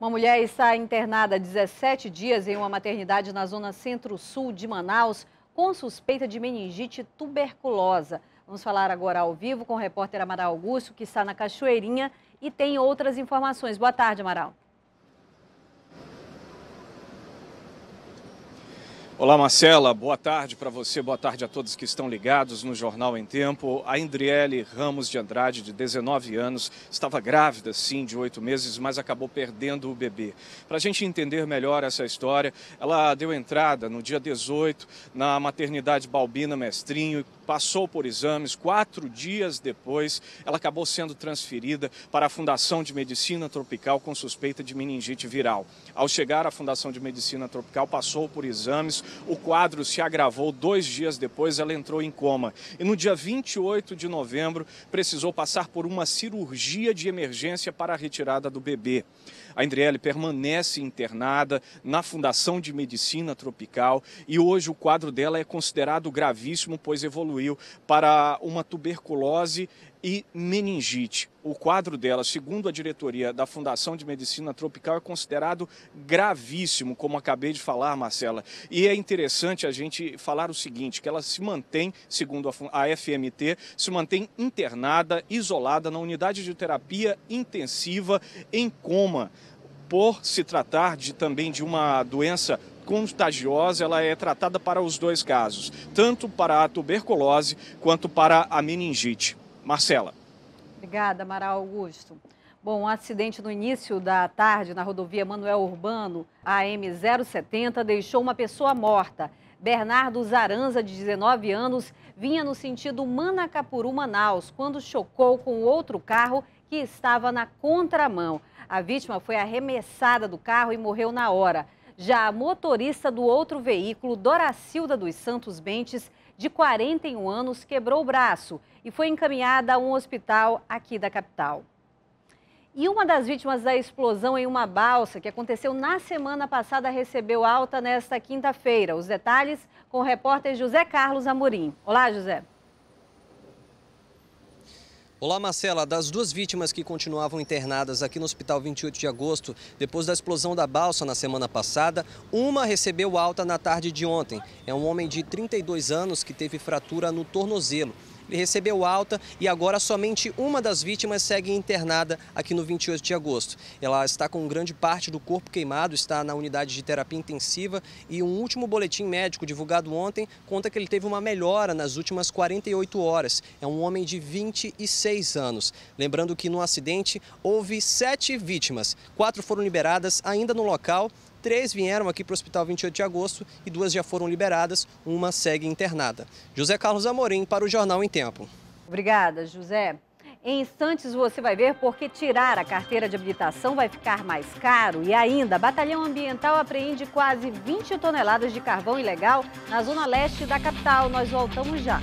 Uma mulher está internada 17 dias em uma maternidade na zona centro-sul de Manaus com suspeita de meningite tuberculosa. Vamos falar agora ao vivo com o repórter Amaral Augusto, que está na Cachoeirinha e tem outras informações. Boa tarde, Amaral. Olá, Marcela. Boa tarde para você, boa tarde a todos que estão ligados no Jornal em Tempo. A Indriele Ramos de Andrade, de 19 anos, estava grávida, sim, de oito meses, mas acabou perdendo o bebê. Para a gente entender melhor essa história, ela deu entrada no dia 18 na maternidade Balbina Mestrinho, passou por exames. Quatro dias depois, ela acabou sendo transferida para a Fundação de Medicina Tropical com suspeita de meningite viral. Ao chegar à Fundação de Medicina Tropical, passou por exames o quadro se agravou dois dias depois, ela entrou em coma. E no dia 28 de novembro, precisou passar por uma cirurgia de emergência para a retirada do bebê. A Andriele permanece internada na Fundação de Medicina Tropical e hoje o quadro dela é considerado gravíssimo, pois evoluiu para uma tuberculose e meningite o quadro dela, segundo a diretoria da Fundação de Medicina Tropical, é considerado gravíssimo, como acabei de falar, Marcela. E é interessante a gente falar o seguinte, que ela se mantém, segundo a FMT, se mantém internada, isolada na unidade de terapia intensiva em coma. Por se tratar de também de uma doença contagiosa, ela é tratada para os dois casos, tanto para a tuberculose quanto para a meningite. Marcela. Obrigada, Amaral Augusto. Bom, um acidente no início da tarde na rodovia Manuel Urbano, AM 070, deixou uma pessoa morta. Bernardo Zaranza, de 19 anos, vinha no sentido Manacapuru-Manaus quando chocou com outro carro que estava na contramão. A vítima foi arremessada do carro e morreu na hora. Já a motorista do outro veículo, Doracilda dos Santos Bentes, de 41 anos, quebrou o braço e foi encaminhada a um hospital aqui da capital. E uma das vítimas da explosão em uma balsa que aconteceu na semana passada recebeu alta nesta quinta-feira. Os detalhes com o repórter José Carlos Amorim. Olá, José. Olá, Marcela. Das duas vítimas que continuavam internadas aqui no Hospital 28 de Agosto, depois da explosão da balsa na semana passada, uma recebeu alta na tarde de ontem. É um homem de 32 anos que teve fratura no tornozelo. Ele recebeu alta e agora somente uma das vítimas segue internada aqui no 28 de agosto. Ela está com grande parte do corpo queimado, está na unidade de terapia intensiva e um último boletim médico divulgado ontem conta que ele teve uma melhora nas últimas 48 horas. É um homem de 26 anos. Lembrando que no acidente houve sete vítimas, quatro foram liberadas ainda no local Três vieram aqui para o Hospital 28 de Agosto e duas já foram liberadas, uma segue internada. José Carlos Amorim para o Jornal em Tempo. Obrigada, José. Em instantes você vai ver porque tirar a carteira de habilitação vai ficar mais caro e ainda, Batalhão Ambiental apreende quase 20 toneladas de carvão ilegal na zona leste da capital. Nós voltamos já.